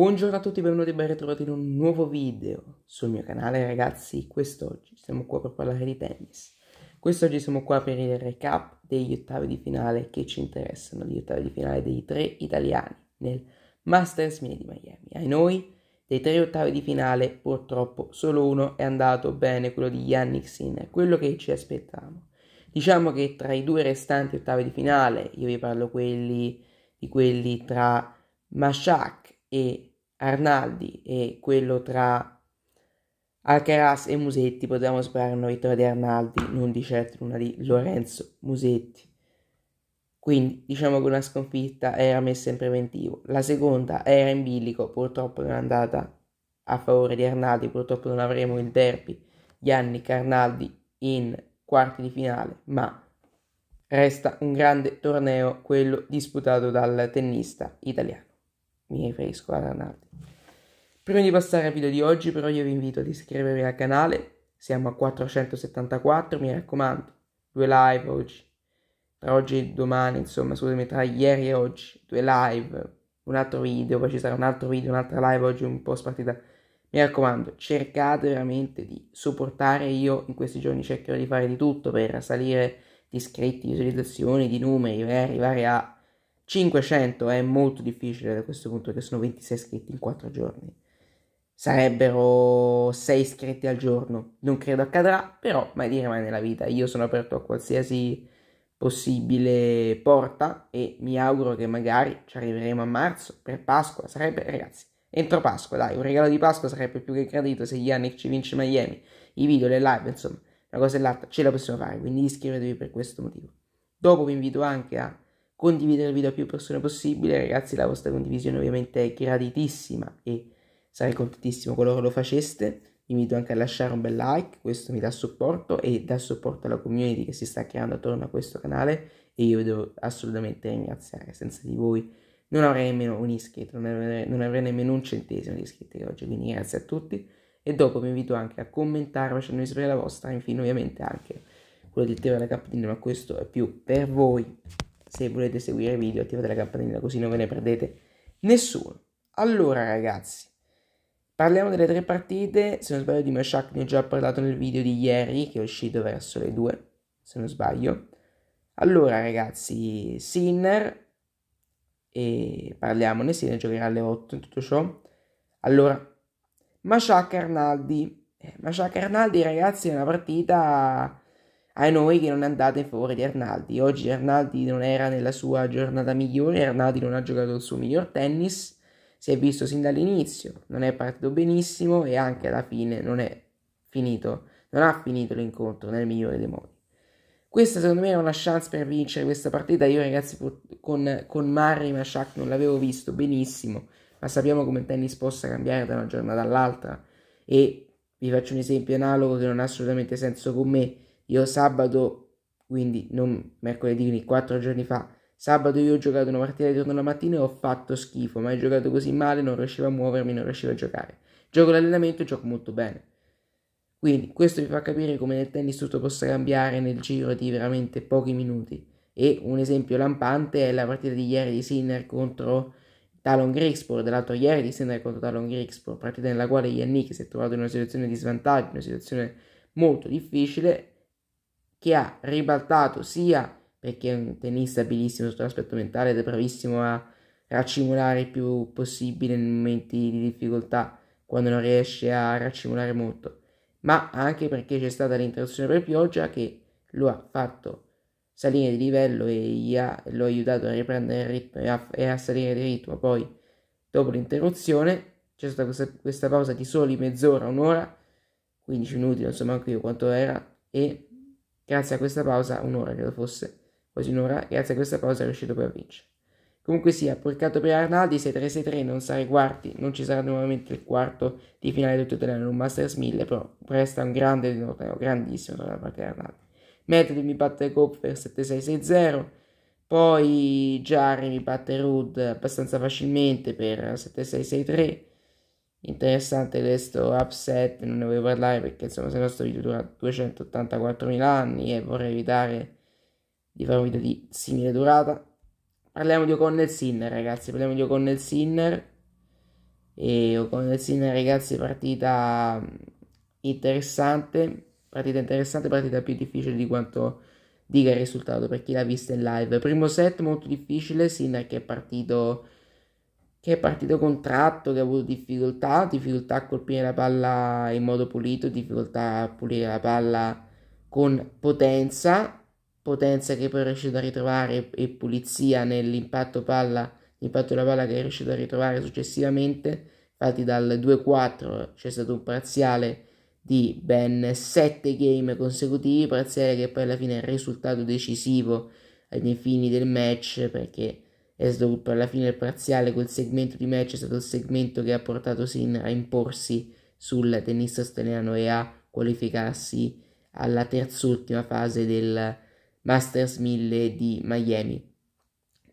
Buongiorno a tutti, benvenuti e ben ritrovati in un nuovo video sul mio canale ragazzi, quest'oggi siamo qua per parlare di tennis. Quest'oggi siamo qua per il recap degli ottavi di finale che ci interessano, gli ottavi di finale dei tre italiani nel Masters Mini di Miami. Ai noi, dei tre ottavi di finale, purtroppo solo uno è andato bene, quello di Yannick Sinner, quello che ci aspettavamo. Diciamo che tra i due restanti ottavi di finale, io vi parlo quelli, di quelli tra Mashak e Arnaldi e quello tra Alcaraz e Musetti potevamo sperare una vittoria di Arnaldi, non di certo una di Lorenzo Musetti. Quindi diciamo che una sconfitta era messa in preventivo, la seconda era in bilico, purtroppo non è andata a favore di Arnaldi, purtroppo non avremo il derby Yannick Arnaldi in quarti di finale, ma resta un grande torneo quello disputato dal tennista italiano mi riferisco ad Arnaldi. Prima di passare al video di oggi però io vi invito ad iscrivervi al canale, siamo a 474, mi raccomando, due live oggi, tra oggi e domani, insomma, scusami, tra ieri e oggi, due live, un altro video, poi ci sarà un altro video, un'altra live oggi un po' spartita. Mi raccomando, cercate veramente di supportare, io in questi giorni cercherò di fare di tutto per salire di iscritti, di visualizzazioni, di numeri, per arrivare a 500 è molto difficile da questo punto che sono 26 iscritti in 4 giorni. Sarebbero 6 iscritti al giorno, non credo accadrà, però mai dire mai nella vita. Io sono aperto a qualsiasi possibile porta e mi auguro che magari ci arriveremo a marzo per Pasqua, sarebbe ragazzi entro Pasqua, dai, un regalo di Pasqua sarebbe più che gradito se Yannick ci vince Miami, i video, le live, insomma, una cosa e l'altra ce la possiamo fare, quindi iscrivetevi per questo motivo. Dopo vi invito anche a condividere il video a più persone possibile, ragazzi la vostra condivisione ovviamente è graditissima e sarei contentissimo qualora lo faceste. Vi invito anche a lasciare un bel like, questo mi dà supporto e dà supporto alla community che si sta creando attorno a questo canale e io vi devo assolutamente ringraziare, senza di voi non avrei nemmeno un iscritto, non avrei, non avrei nemmeno un centesimo di iscritti oggi, quindi grazie a tutti e dopo vi invito anche a commentare facendomi sapere la vostra, infine ovviamente anche quello del tema della Capitina, ma questo è più per voi se volete seguire i video attivate la campanella così non ve ne perdete nessuno. Allora ragazzi, parliamo delle tre partite, se non sbaglio di Mashak ne ho già parlato nel video di ieri che è uscito verso le 2, se non sbaglio. Allora ragazzi, Sinner, e parliamone, Sinner giocherà alle 8 in tutto ciò. Allora, Mashak Arnaldi. Eh, Mashak Arnaldi ragazzi è una partita a noi che non è andata in favore di Arnaldi. Oggi Arnaldi non era nella sua giornata migliore, Arnaldi non ha giocato il suo miglior tennis, si è visto sin dall'inizio, non è partito benissimo e anche alla fine non è finito, non ha finito l'incontro nel migliore dei modi. Questa secondo me era una chance per vincere questa partita, io ragazzi con, con Murray Mashak non l'avevo visto benissimo, ma sappiamo come il tennis possa cambiare da una giornata all'altra e vi faccio un esempio analogo che non ha assolutamente senso con me, io sabato, quindi non mercoledì, quindi quattro giorni fa, sabato io ho giocato una partita di torno la mattina e ho fatto schifo, ma ho giocato così male, non riuscivo a muovermi, non riuscivo a giocare. Gioco l'allenamento e gioco molto bene. Quindi questo vi fa capire come nel tennis tutto possa cambiare nel giro di veramente pochi minuti. E un esempio lampante è la partita di ieri di Sinner contro Talon Grigsport, dell'altro ieri di Sinner contro Talon Grigsport, partita nella quale Yannick si è trovato in una situazione di svantaggio, una situazione molto difficile che ha ribaltato sia perché è un tennista abilissimo sotto l'aspetto mentale ed è bravissimo a raccimolare il più possibile nei momenti di difficoltà quando non riesce a raccimolare molto, ma anche perché c'è stata l'interruzione per pioggia che lo ha fatto salire di livello e ha, lo ha aiutato a riprendere il ritmo e a, e a, salire di ritmo. Poi, dopo l'interruzione, c'è stata questa, questa pausa di soli mezz'ora, un'ora, 15 minuti, non so neanche io quanto era, e Grazie a questa pausa, un'ora che lo fosse, quasi un'ora, grazie a questa pausa è riuscito poi a vincere. Comunque sia, porcato per Arnaldi, 6 3-6-3 non sarà i quarti, non ci sarà nuovamente il quarto di finale del tutelario in un Masters 1000, però resta un grande torneo, grandissimo torneo da parte di Arnaldi. Medvedev mi batte Coop per 7-6-6-0, poi Giarri mi batte Rudd abbastanza facilmente per 7-6-6-3, Interessante questo upset, non ne voglio parlare perché insomma se il nostro video dura 284.000 anni e vorrei evitare di fare un video di simile durata. Parliamo di O'Connell Sinner ragazzi, parliamo di O'Connell Sinner. E O'Connell Sinner ragazzi partita mm, interessante, partita interessante, partita più difficile di quanto dica il risultato per chi l'ha vista in live. Primo set molto difficile, Sinner che è partito che è partito con tratto, che ha avuto difficoltà, difficoltà a colpire la palla in modo pulito, difficoltà a pulire la palla con potenza, potenza che poi è riuscito a ritrovare e pulizia nell'impatto palla, l'impatto della palla che è riuscito a ritrovare successivamente. Infatti dal 2-4 c'è stato un parziale di ben 7 game consecutivi, parziale che poi alla fine è risultato decisivo ai fini del match perché Esdrup alla fine del parziale quel segmento di match è stato il segmento che ha portato Sin a imporsi sul tennista australiano e a qualificarsi alla terz'ultima fase del Masters 1000 di Miami.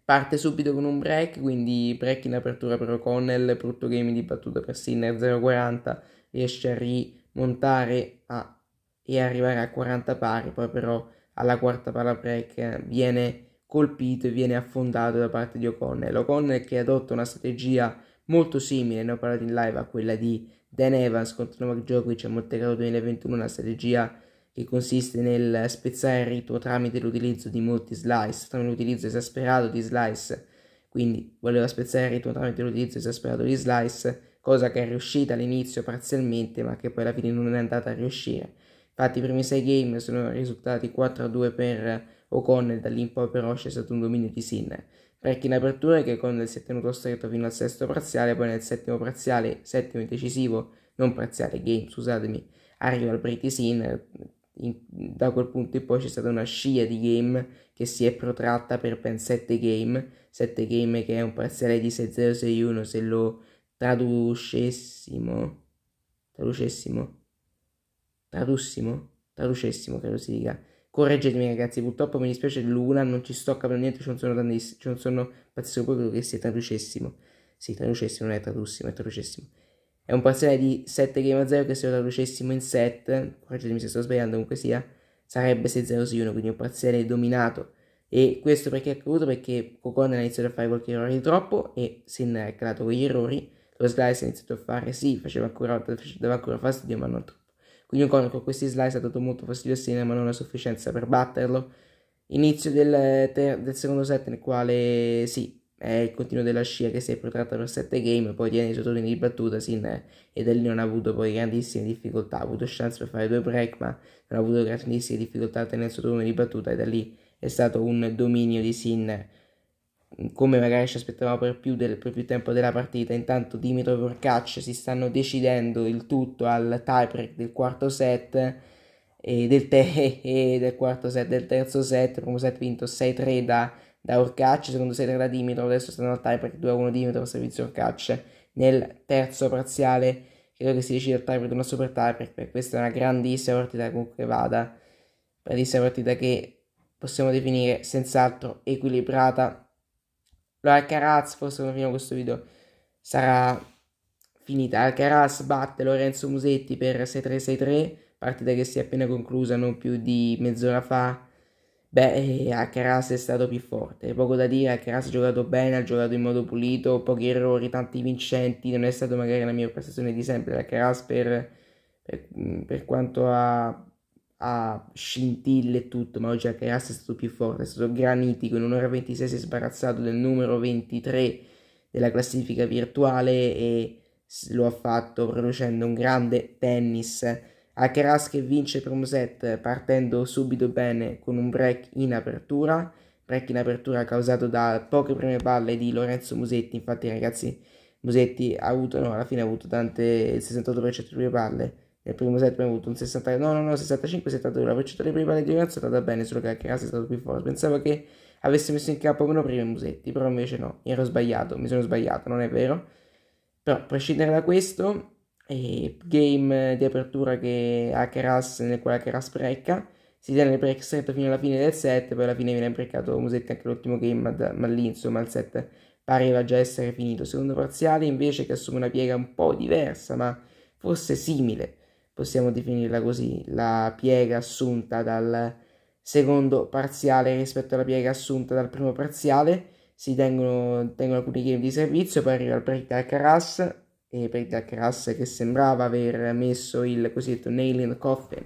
Parte subito con un break, quindi break in apertura per O'Connell, brutto game di battuta per Sinner 0-40, riesce a rimontare a, e arrivare a 40 pari, poi però alla quarta palla break viene colpito e viene affondato da parte di O'Connell. O'Connell che adotta una strategia molto simile, ne ho parlato in live, a quella di Dan Evans contro Novak Djokovic a Montecarlo 2021, una strategia che consiste nel spezzare il ritmo tramite l'utilizzo di molti slice, tramite l'utilizzo esasperato di slice, quindi voleva spezzare il ritmo tramite l'utilizzo esasperato di slice, cosa che è riuscita all'inizio parzialmente ma che poi alla fine non è andata a riuscire. Infatti i primi 6 game sono risultati 4-2 per O'Connell da lì in poi però c'è stato un dominio di Sinner. Perché in apertura che O'Connell si è tenuto stretto fino al sesto parziale, poi nel settimo parziale, settimo decisivo, non parziale, game, scusatemi, arriva il British Sinner. da quel punto in poi c'è stata una scia di game che si è protratta per ben 7 game, 7 game che è un parziale di 6-0-6-1 se lo traducessimo, traducessimo, tradussimo, traducessimo credo si dica, Correggetemi ragazzi, purtroppo mi dispiace l'una, non ci sto capendo niente, ci non sono tantissimo, ci non sono pazzesco proprio che se traducessimo. Sì, traducessimo, non è tradussimo, è traducessimo. È un parziale di 7 game a 0 che se lo traducessimo in 7, correggetemi se sto sbagliando, comunque sia, sarebbe 6 0 1 quindi un parziale dominato. E questo perché è accaduto? Perché Cocon ha iniziato a fare qualche errore di troppo e Sin ha calato quegli errori. Lo Slice ha iniziato a fare, sì, faceva ancora, faceva ancora fastidio, ma non troppo. Quindi Ocon con questi slice ha dato molto fastidio a Sinner ma non a sufficienza per batterlo. Inizio del, ter- del secondo set nel quale sì, è il continuo della scia che si è protratta per 7 game, poi tiene i suoi di battuta Sinner e da lì non ha avuto poi grandissime difficoltà, ha avuto chance per fare due break ma non ha avuto grandissime difficoltà a tenere il suo di battuta e da lì è stato un dominio di Sinner come magari ci aspettavamo per più, del, per più tempo della partita. Intanto Dimitrov e Urkac si stanno decidendo il tutto al tiebreak del quarto set e del, te- e del quarto set, del terzo set, primo set vinto 6-3 da, da Urkac, secondo 6-3 da Dimitrov, adesso stanno al tiebreak 2-1 Dimitrov, servizio Urkac nel terzo parziale. Credo che si decida il tiebreak, di una super tiebreak, perché questa è una grandissima partita comunque vada, grandissima partita che possiamo definire senz'altro equilibrata Alcaraz, forse confermiamo questo video, sarà finita. Alcaraz batte Lorenzo Musetti per 6-3-6-3, partita che si è appena conclusa non più di mezz'ora fa. Beh, eh, Alcaraz è stato più forte, poco da dire, Alcaraz ha giocato bene, ha giocato in modo pulito, pochi errori, tanti vincenti, non è stata magari la miglior prestazione di sempre Alcaraz per, per, per quanto ha a scintille e tutto, ma oggi anche Nas è stato più forte, è stato granitico, in un'ora e 26 si è sbarazzato del numero 23 della classifica virtuale e lo ha fatto producendo un grande tennis. Alcaraz che vince il primo set partendo subito bene con un break in apertura, break in apertura causato da poche prime palle di Lorenzo Musetti, infatti ragazzi Musetti ha avuto, no, alla fine ha avuto tante, il 68% di prime palle, nel primo set abbiamo avuto un 69, no, no, no, 65, 72. La dei primi prima di Giovinazzo è andata bene, solo che anche è stato più forte. Pensavo che avesse messo in campo meno prima i musetti, però invece no, ero sbagliato, mi sono sbagliato, non è vero. Però, a prescindere da questo, eh, game di apertura che Alcaraz, nel quale Alcaraz brecca, si tiene il break stretto fino alla fine del set, poi alla fine viene breccato Musetti anche l'ultimo game, ma, ma lì insomma il set pareva già essere finito. Secondo parziale invece che assume una piega un po' diversa, ma forse simile possiamo definirla così, la piega assunta dal secondo parziale rispetto alla piega assunta dal primo parziale, si tengono, tengono alcuni game di servizio, poi arriva il break d'Alcaraz, e break d'Alcaraz che sembrava aver messo il cosiddetto nail in the coffin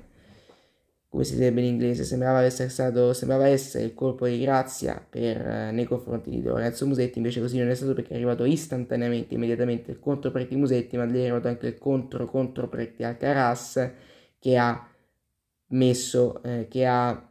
come si direbbe in inglese, sembrava essere, stato, sembrava essere il colpo di grazia per, eh, nei confronti di Lorenzo Musetti, invece così non è stato perché è arrivato istantaneamente, immediatamente il contro Pretti Musetti, ma lì è arrivato anche il contro contro Pretti Alcaraz che ha messo, eh, che ha,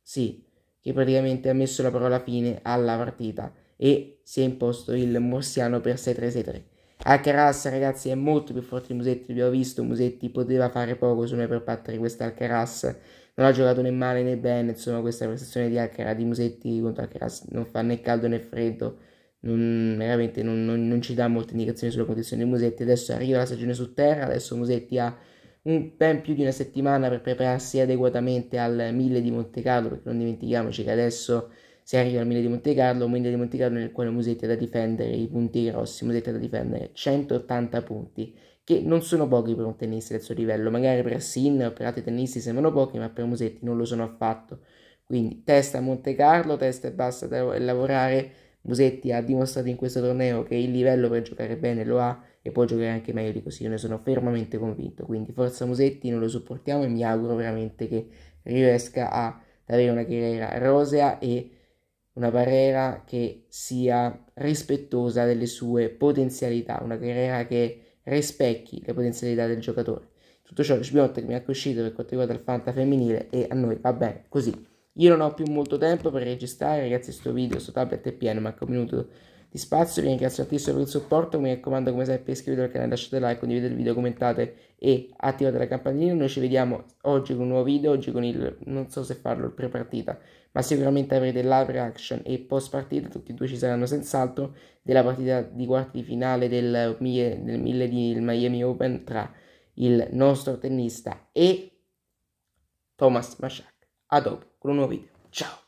sì, che praticamente ha messo la parola fine alla partita e si è imposto il Morsiano per 6-3-6-3. Alcaraz ragazzi è molto più forte di Musetti, l'abbiamo visto, Musetti poteva fare poco su me per battere questa Alcaraz non ha giocato né male né bene, insomma questa prestazione di Alcaraz, di Musetti contro Alcaraz non fa né caldo né freddo, non, veramente non, non, non, ci dà molte indicazioni sulla condizione di Musetti, adesso arriva la stagione su terra, adesso Musetti ha un, ben più di una settimana per prepararsi adeguatamente al 1000 di Monte Carlo, perché non dimentichiamoci che adesso se arriva al Milan di Monte Carlo, un Milan di Monte Carlo nel quale Musetti ha da difendere, i punti grossi, Musetti ha da difendere 180 punti, che non sono pochi per un tennista del suo livello, magari per Sin o per altri tennisti sembrano pochi, ma per Musetti non lo sono affatto. Quindi testa a Monte Carlo, testa e basta da lavorare. Musetti ha dimostrato in questo torneo che il livello per giocare bene lo ha e può giocare anche meglio di così, io ne sono fermamente convinto. Quindi forza Musetti, non lo supportiamo e mi auguro veramente che riesca ad avere una carriera rosea e una carriera che sia rispettosa delle sue potenzialità, una carriera che rispecchi le potenzialità del giocatore. Tutto ciò che mi ha coscito per quanto riguarda il Fanta femminile e a noi va bene così. Io non ho più molto tempo per registrare, ragazzi, questo video su tablet e pieno, manca un minuto di spazio, vi ringrazio tantissimo per il supporto, mi raccomando come sempre iscrivetevi al canale, lasciate like, condividete il video, commentate e attivate la campanellina, noi ci vediamo oggi con un nuovo video, oggi con il, non so se farlo, il pre-partita, ma sicuramente avrete la reaction e post partita, tutti e due ci saranno senz'altro, della partita di quarti di finale del del mille di Miami Open tra il nostro tennista e Thomas Mashak. A dopo con un nuovo video, ciao!